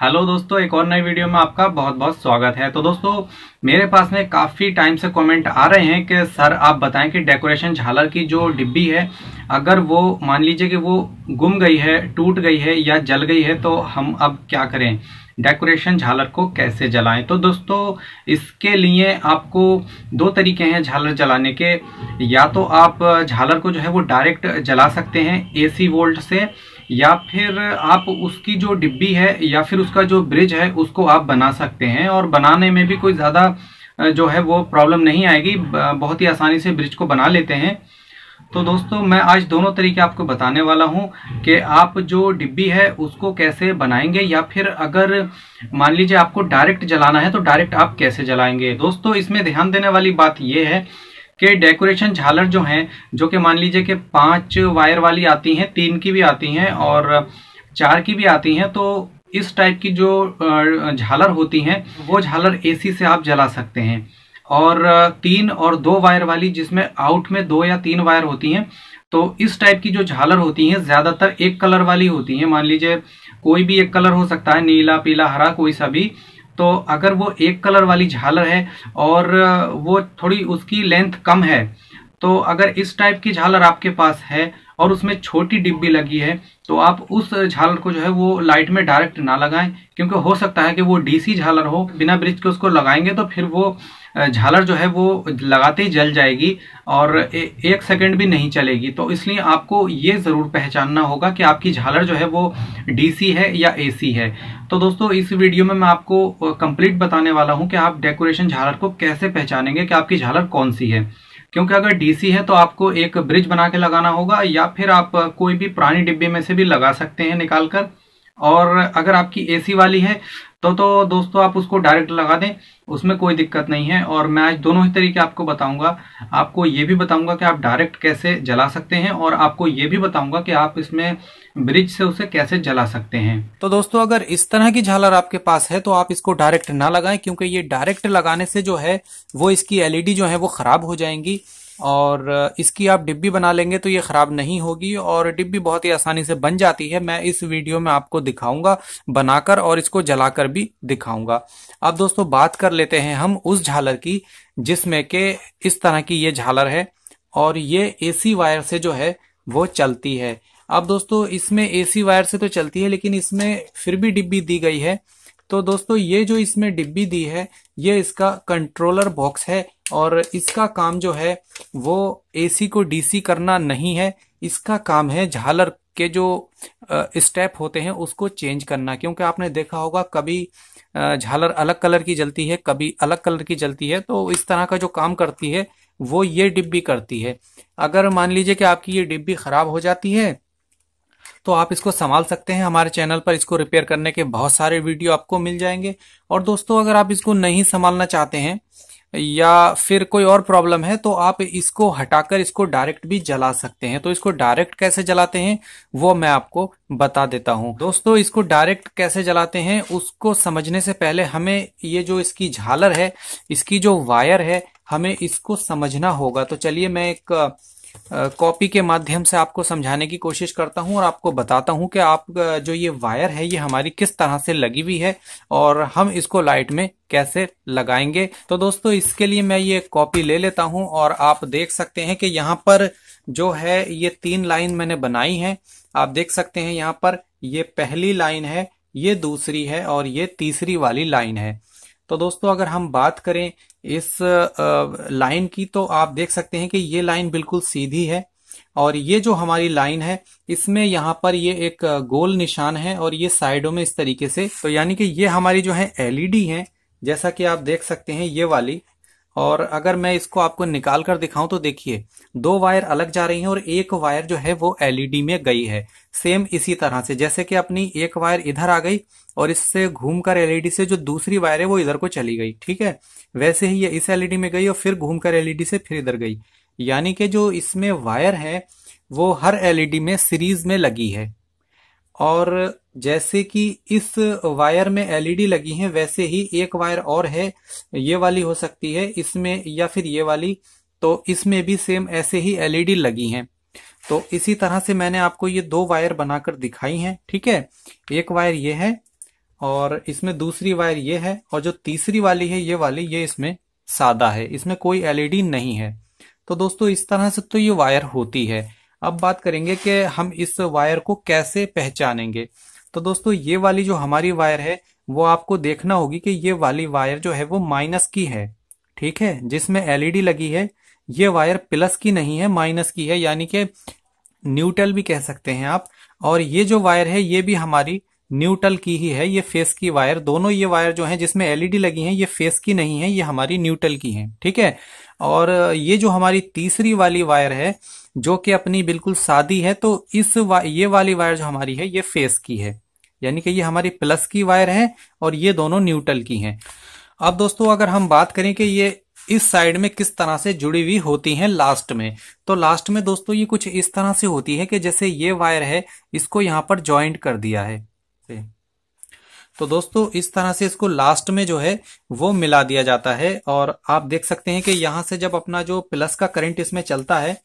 hello दोस्तों एक और नई वीडियो में आपका बहुत बहुत स्वागत है तो दोस्तों मेरे पास में काफ़ी टाइम से कमेंट आ रहे हैं कि सर आप बताएं कि डेकोरेशन झालर की जो डिब्बी है अगर वो मान लीजिए कि वो गुम गई है टूट गई है या जल गई है तो हम अब क्या करें डेकोरेशन झालर को कैसे जलाएं तो दोस्तों इसके लिए आपको दो तरीके हैं झालर जलाने के या तो आप झालर को जो है वो डायरेक्ट जला सकते हैं ए वोल्ट से या फिर आप उसकी जो डिब्बी है या फिर उसका जो ब्रिज है उसको आप बना सकते हैं और बनाने में भी कोई ज़्यादा जो है वो प्रॉब्लम नहीं आएगी बहुत ही आसानी से ब्रिज को बना लेते हैं तो दोस्तों मैं आज दोनों तरीके आपको बताने वाला हूं कि आप जो डिब्बी है उसको कैसे बनाएंगे या फिर अगर मान लीजिए आपको डायरेक्ट जलाना है तो डायरेक्ट आप कैसे जलाएंगे दोस्तों इसमें ध्यान देने वाली बात यह है के डेकोरेशन झालर जो हैं जो कि मान लीजिए कि पांच वायर वाली आती हैं तीन की भी आती हैं और चार की भी आती हैं तो इस टाइप की जो झालर होती हैं वो झालर एसी से आप जला सकते हैं और तीन और दो वायर वाली जिसमें आउट में दो या तीन वायर होती हैं तो इस टाइप की जो झालर होती हैं ज़्यादातर एक कलर वाली होती हैं मान लीजिए कोई भी एक कलर हो सकता है नीला पीला हरा कोई सा भी तो अगर वो एक कलर वाली झालर है और वो थोड़ी उसकी लेंथ कम है तो अगर इस टाइप की झालर आपके पास है और उसमें छोटी डिब्बी लगी है तो आप उस झालर को जो है वो लाइट में डायरेक्ट ना लगाएं क्योंकि हो सकता है कि वो डीसी झालर हो बिना ब्रिज के उसको लगाएंगे तो फिर वो झालर जो है वो लगाते ही जल जाएगी और ए, एक सेकंड भी नहीं चलेगी तो इसलिए आपको ये ज़रूर पहचानना होगा कि आपकी झालर जो है वो डीसी है या एसी है तो दोस्तों इस वीडियो में मैं आपको कंप्लीट बताने वाला हूं कि आप डेकोरेशन झालर को कैसे पहचानेंगे कि आपकी झालर कौन सी है क्योंकि अगर डीसी है तो आपको एक ब्रिज बना के लगाना होगा या फिर आप कोई भी पुरानी डिब्बे में से भी लगा सकते हैं निकाल कर और अगर आपकी एसी वाली है तो तो दोस्तों आप उसको डायरेक्ट लगा दें उसमें कोई दिक्कत नहीं है और मैं आज दोनों ही तरीके आपको बताऊंगा आपको ये भी बताऊंगा कि आप डायरेक्ट कैसे जला सकते हैं और आपको ये भी बताऊंगा कि आप इसमें ब्रिज से उसे कैसे जला सकते हैं तो दोस्तों अगर इस तरह की झालर आपके पास है तो आप इसको डायरेक्ट ना लगाएं क्योंकि ये डायरेक्ट लगाने से जो है वो इसकी एलईडी जो है वो खराब हो जाएंगी और इसकी आप डिब्बी बना लेंगे तो ये ख़राब नहीं होगी और डिब्बी बहुत ही आसानी से बन जाती है मैं इस वीडियो में आपको दिखाऊंगा बनाकर और इसको जलाकर भी दिखाऊंगा अब दोस्तों बात कर लेते हैं हम उस झालर की जिसमें के इस तरह की ये झालर है और ये एसी वायर से जो है वो चलती है अब दोस्तों इसमें एसी वायर से तो चलती है लेकिन इसमें फिर भी डिब्बी दी गई है तो दोस्तों ये जो इसमें डिब्बी दी है ये इसका कंट्रोलर बॉक्स है और इसका काम जो है वो एसी को डीसी करना नहीं है इसका काम है झालर के जो स्टेप होते हैं उसको चेंज करना क्योंकि आपने देखा होगा कभी झालर अलग कलर की जलती है कभी अलग कलर की जलती है तो इस तरह का जो काम करती है वो ये डिब्बी करती है अगर मान लीजिए कि आपकी ये डिब्बी खराब हो जाती है तो आप इसको संभाल सकते हैं हमारे चैनल पर इसको रिपेयर करने के बहुत सारे वीडियो आपको मिल जाएंगे और दोस्तों अगर आप इसको नहीं संभालना चाहते हैं या फिर कोई और प्रॉब्लम है तो आप इसको हटाकर इसको डायरेक्ट भी जला सकते हैं तो इसको डायरेक्ट कैसे जलाते हैं वो मैं आपको बता देता हूं दोस्तों इसको डायरेक्ट कैसे जलाते हैं उसको समझने से पहले हमें ये जो इसकी झालर है इसकी जो वायर है हमें इसको समझना होगा तो चलिए मैं एक कॉपी के माध्यम से आपको समझाने की कोशिश करता हूं और आपको बताता हूं कि आप जो ये वायर है ये हमारी किस तरह से लगी हुई है और हम इसको लाइट में कैसे लगाएंगे तो दोस्तों इसके लिए मैं ये कॉपी ले लेता हूं और आप देख सकते हैं कि यहाँ पर जो है ये तीन लाइन मैंने बनाई है आप देख सकते हैं यहाँ पर ये पहली लाइन है ये दूसरी है और ये तीसरी वाली लाइन है तो दोस्तों अगर हम बात करें इस लाइन की तो आप देख सकते हैं कि ये लाइन बिल्कुल सीधी है और ये जो हमारी लाइन है इसमें यहाँ पर ये एक गोल निशान है और ये साइडों में इस तरीके से तो यानी कि ये हमारी जो है एलईडी है जैसा कि आप देख सकते हैं ये वाली और अगर मैं इसको आपको निकाल कर दिखाऊं तो देखिए दो वायर अलग जा रही हैं और एक वायर जो है वो एलईडी e में गई है सेम इसी तरह से जैसे कि अपनी एक वायर इधर आ गई और इससे घूमकर एलईडी e से जो दूसरी वायर है वो इधर को चली गई ठीक है वैसे ही ये इस एलईडी e में गई और फिर घूमकर एलईडी से फिर इधर गई यानी कि जो इसमें वायर है वो हर एलईडी में सीरीज में लगी है और जैसे कि इस वायर में एलईडी e लगी है वैसे ही एक वायर और है ये वाली हो सकती है इसमें या फिर ये वाली तो इसमें भी सेम ऐसे ही एलईडी e लगी है तो इसी तरह से मैंने आपको ये दो वायर बनाकर दिखाई हैं ठीक है एक वायर ये है और इसमें दूसरी वायर ये है और जो तीसरी वाली है ये वाली ये इसमें सादा है इसमें कोई एलईडी e नहीं है तो दोस्तों इस तरह से तो ये वायर होती है अब बात करेंगे कि हम इस वायर को कैसे पहचानेंगे तो दोस्तों ये वाली जो हमारी वायर है वो आपको देखना होगी कि ये वाली वायर जो है वो माइनस की है ठीक है जिसमें एलईडी लगी है ये वायर प्लस की नहीं है माइनस की है यानी कि न्यूट्रल भी कह सकते हैं आप और ये जो वायर है ये भी हमारी न्यूट्रल की ही है ये फेस की वायर दोनों ये वायर जो है जिसमें एलईडी लगी है ये फेस की नहीं है ये हमारी न्यूट्रल की है ठीक है और ये जो हमारी तीसरी वाली वायर है जो कि अपनी बिल्कुल सादी है तो इस वा, ये वाली वायर जो हमारी है ये फेस की है यानी कि ये हमारी प्लस की वायर है और ये दोनों न्यूट्रल की हैं अब दोस्तों अगर हम बात करें कि ये इस साइड में किस तरह से जुड़ी हुई होती हैं लास्ट में तो लास्ट में दोस्तों ये कुछ इस तरह से होती है कि जैसे ये वायर है इसको यहाँ पर ज्वाइंट कर दिया है तो दोस्तों इस तरह से इसको लास्ट में जो है वो मिला दिया जाता है और आप देख सकते हैं कि यहां से जब अपना जो प्लस का करंट इसमें चलता है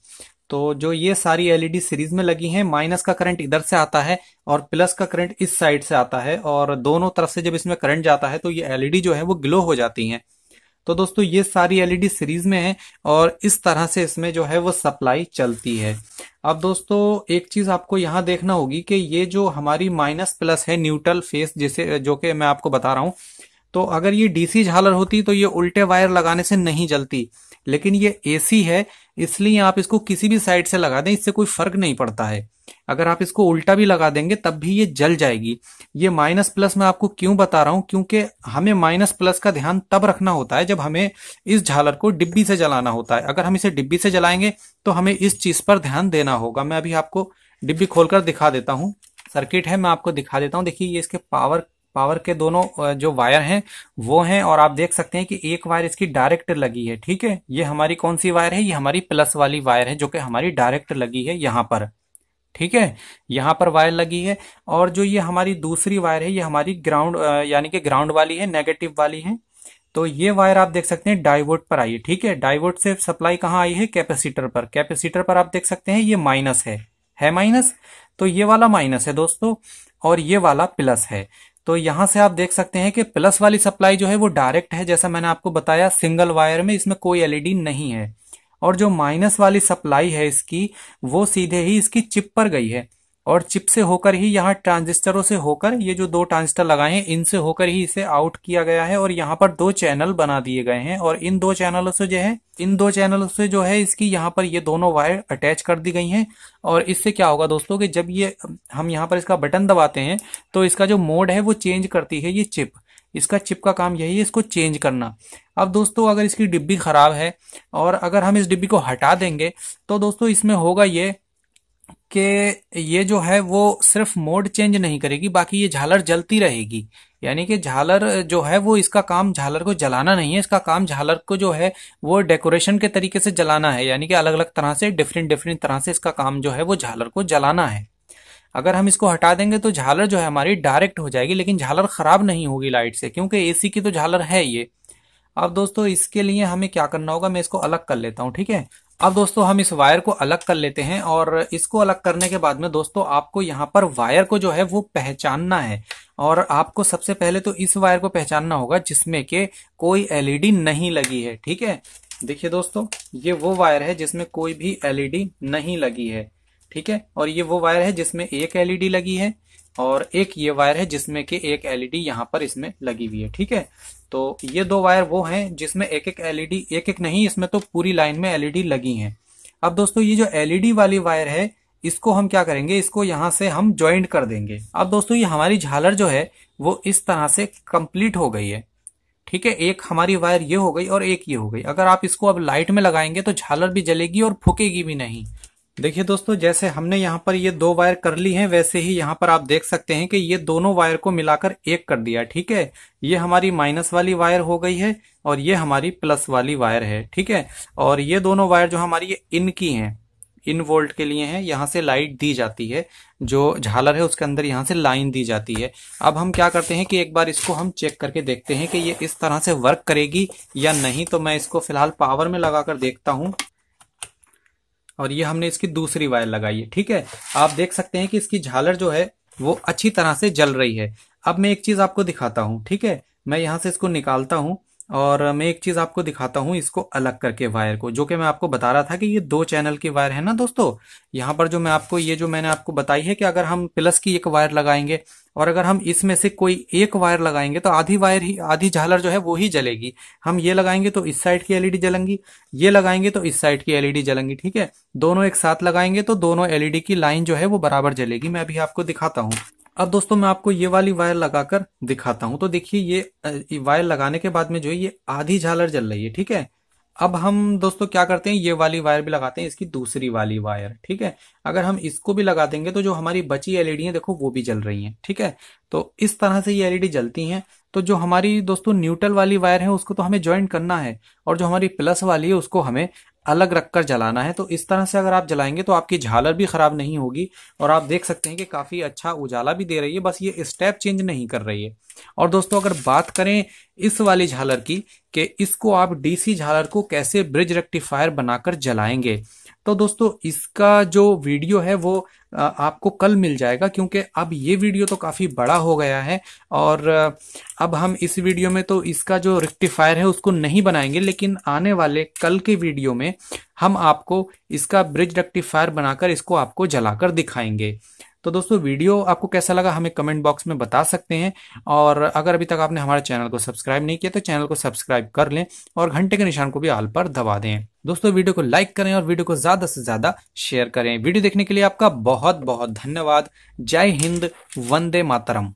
तो जो ये सारी एलईडी सीरीज e में लगी हैं माइनस का करंट इधर से आता है और प्लस का करंट इस साइड से आता है और दोनों तरफ से जब इसमें करंट जाता है तो ये एलईडी e जो है वो ग्लो हो जाती हैं तो दोस्तों ये सारी एलईडी सीरीज e में है और इस तरह से इसमें जो है वो सप्लाई चलती है अब दोस्तों एक चीज आपको यहां देखना होगी कि ये जो हमारी माइनस प्लस है न्यूट्रल फेस जिसे जो कि मैं आपको बता रहा हूं तो अगर ये डीसी झालर होती तो ये उल्टे वायर लगाने से नहीं जलती लेकिन ये एसी है इसलिए आप इसको किसी भी साइड से लगा दें इससे कोई फर्क नहीं पड़ता है अगर आप इसको उल्टा भी लगा देंगे तब भी ये जल जाएगी ये माइनस प्लस मैं आपको क्यों बता रहा हूं क्योंकि हमें माइनस प्लस का ध्यान तब रखना होता है जब हमें इस झालर को डिब्बी से जलाना होता है अगर हम इसे डिब्बी से जलाएंगे तो हमें इस चीज पर ध्यान देना होगा मैं अभी आपको डिब्बी खोलकर दिखा देता हूं सर्किट है मैं आपको दिखा देता हूं देखिए ये इसके पावर पावर के दोनों जो वायर हैं वो हैं और आप देख सकते हैं कि एक वायर इसकी डायरेक्ट लगी है ठीक है ये हमारी कौन सी वायर है ये हमारी प्लस वाली वायर है जो कि हमारी डायरेक्ट लगी है यहाँ पर ठीक है यहाँ पर वायर लगी है और जो ये हमारी दूसरी वायर है ये हमारी ग्राउंड यानी कि ग्राउंड वाली है नेगेटिव वाली है तो ये वायर आप देख सकते हैं डाइवोट पर आई है ठीक है डाइवोट से सप्लाई कहाँ आई है कैपेसिटर पर कैपेसिटर पर आप देख सकते हैं ये माइनस है है माइनस तो ये वाला माइनस है दोस्तों और ये वाला प्लस है तो यहां से आप देख सकते हैं कि प्लस वाली सप्लाई जो है वो डायरेक्ट है जैसा मैंने आपको बताया सिंगल वायर में इसमें कोई एलईडी e नहीं है और जो माइनस वाली सप्लाई है इसकी वो सीधे ही इसकी चिप पर गई है और चिप से होकर ही यहाँ ट्रांजिस्टरों से होकर ये जो दो ट्रांजिस्टर लगाए हैं इनसे होकर ही इसे आउट किया गया है और यहाँ पर दो चैनल बना दिए गए हैं और इन दो चैनलों से जो है इन दो चैनलों से जो है इसकी यहाँ पर ये दोनों वायर अटैच कर दी गई हैं और इससे क्या होगा दोस्तों कि जब ये हम यहाँ पर इसका बटन दबाते हैं तो इसका जो मोड है वो चेंज करती है ये चिप इसका चिप का काम यही है इसको चेंज करना अब दोस्तों अगर इसकी डिब्बी खराब है और अगर हम इस डिब्बी को हटा देंगे तो दोस्तों इसमें होगा ये कि ये जो है वो सिर्फ मोड चेंज नहीं करेगी बाकी ये झालर जलती रहेगी यानी कि झालर जो है वो इसका काम झालर को जलाना नहीं है इसका काम झालर को जो है वो डेकोरेशन के तरीके से जलाना है यानी कि अलग अलग तरह से डिफरेंट डिफरेंट तरह से इसका काम जो है वो झालर को जलाना है अगर हम इसको हटा देंगे तो झालर जो है हमारी डायरेक्ट हो जाएगी लेकिन झालर खराब नहीं होगी लाइट से क्योंकि एसी की तो झालर है ये अब दोस्तों इसके लिए हमें क्या करना होगा मैं इसको अलग कर लेता हूँ ठीक है अब दोस्तों हम इस वायर को अलग कर लेते हैं और इसको अलग करने के बाद में दोस्तों आपको यहाँ पर वायर को जो है वो पहचानना है और आपको सबसे पहले तो इस वायर को पहचानना होगा जिसमें के कोई एलईडी नहीं लगी है ठीक है देखिए दोस्तों ये वो वायर है जिसमें कोई भी एलईडी नहीं लगी है ठीक है और ये वो वायर है जिसमें एक एलईडी लगी है और एक ये वायर है जिसमें कि एक एलईडी e यहाँ पर इसमें लगी हुई है ठीक है तो ये दो वायर वो हैं जिसमें एक एक एलईडी e एक एक नहीं इसमें तो पूरी लाइन में एलईडी e लगी हैं अब दोस्तों ये जो एलईडी वाली वायर है इसको हम क्या करेंगे इसको यहाँ से हम ज्वाइंट कर देंगे अब दोस्तों ये हमारी झालर जो है वो इस तरह से कंप्लीट हो गई है ठीक है एक हमारी वायर ये हो गई और एक ये हो गई अगर आप इसको अब लाइट में लगाएंगे तो झालर भी जलेगी और फूकेगी भी नहीं देखिए दोस्तों जैसे हमने यहाँ पर ये दो वायर कर ली हैं वैसे ही यहाँ पर आप देख सकते हैं कि ये दोनों वायर को मिलाकर एक कर दिया ठीक है ये हमारी माइनस वाली वायर हो गई है और ये हमारी प्लस वाली वायर है ठीक है और ये दोनों वायर जो हमारी ये इन की हैं इन वोल्ट के लिए है यहाँ से लाइट दी जाती है जो झालर है उसके अंदर यहाँ से लाइन दी जाती है अब हम क्या करते हैं कि एक बार इसको हम चेक करके देखते हैं कि ये इस तरह से वर्क करेगी या नहीं तो मैं इसको फिलहाल पावर में लगा देखता हूँ और ये हमने इसकी दूसरी वायर लगाई है ठीक है आप देख सकते हैं कि इसकी झालर जो है वो अच्छी तरह से जल रही है अब मैं एक चीज आपको दिखाता हूँ ठीक है मैं यहाँ से इसको निकालता हूँ और मैं एक चीज आपको दिखाता हूँ इसको अलग करके वायर को जो कि मैं आपको बता रहा था कि ये दो चैनल की वायर है ना दोस्तों यहाँ पर जो मैं आपको ये जो मैंने आपको बताई है कि अगर हम प्लस की एक वायर लगाएंगे और अगर हम इसमें से कोई एक वायर लगाएंगे तो आधी वायर ही आधी झालर जो है वो ही जलेगी हम ये लगाएंगे तो इस साइड की एलईडी जलेंगी ये लगाएंगे तो इस साइड की एलईडी जलेंगी ठीक है दोनों एक साथ लगाएंगे तो दोनों एलईडी की लाइन जो है वो बराबर जलेगी मैं अभी आपको दिखाता हूँ अब दोस्तों मैं आपको ये वाली वायर लगाकर दिखाता हूँ तो देखिए ये वायर लगाने के बाद में जो है ये आधी झालर जल रही है ठीक है अब हम दोस्तों क्या करते हैं ये वाली वायर भी लगाते हैं इसकी दूसरी वाली वायर ठीक है अगर हम इसको भी लगा देंगे तो जो हमारी बची एलईडी है देखो वो भी जल रही है ठीक है तो इस तरह से ये एलईडी जलती हैं तो जो हमारी दोस्तों न्यूट्रल वाली वायर है उसको तो हमें ज्वाइन करना है और जो हमारी प्लस वाली है उसको हमें अलग रखकर जलाना है तो इस तरह से अगर आप जलाएंगे तो आपकी झालर भी खराब नहीं होगी और आप देख सकते हैं कि काफ़ी अच्छा उजाला भी दे रही है बस ये स्टेप चेंज नहीं कर रही है और दोस्तों अगर बात करें इस वाली झालर की कि इसको आप डीसी झालर को कैसे ब्रिज रेक्टिफायर बनाकर जलाएंगे तो दोस्तों इसका जो वीडियो है वो आपको कल मिल जाएगा क्योंकि अब ये वीडियो तो काफ़ी बड़ा हो गया है और अब हम इस वीडियो में तो इसका जो रेक्टिफायर है उसको नहीं बनाएंगे लेकिन आने वाले कल के वीडियो में हम आपको इसका ब्रिज रेक्टिफायर बनाकर इसको आपको जलाकर दिखाएंगे तो दोस्तों वीडियो आपको कैसा लगा हमें कमेंट बॉक्स में बता सकते हैं और अगर अभी तक आपने हमारे चैनल को सब्सक्राइब नहीं किया तो चैनल को सब्सक्राइब कर लें और घंटे के निशान को भी आल पर दबा दें दोस्तों वीडियो को लाइक करें और वीडियो को ज्यादा से ज्यादा शेयर करें वीडियो देखने के लिए आपका बहुत बहुत धन्यवाद जय हिंद वंदे मातरम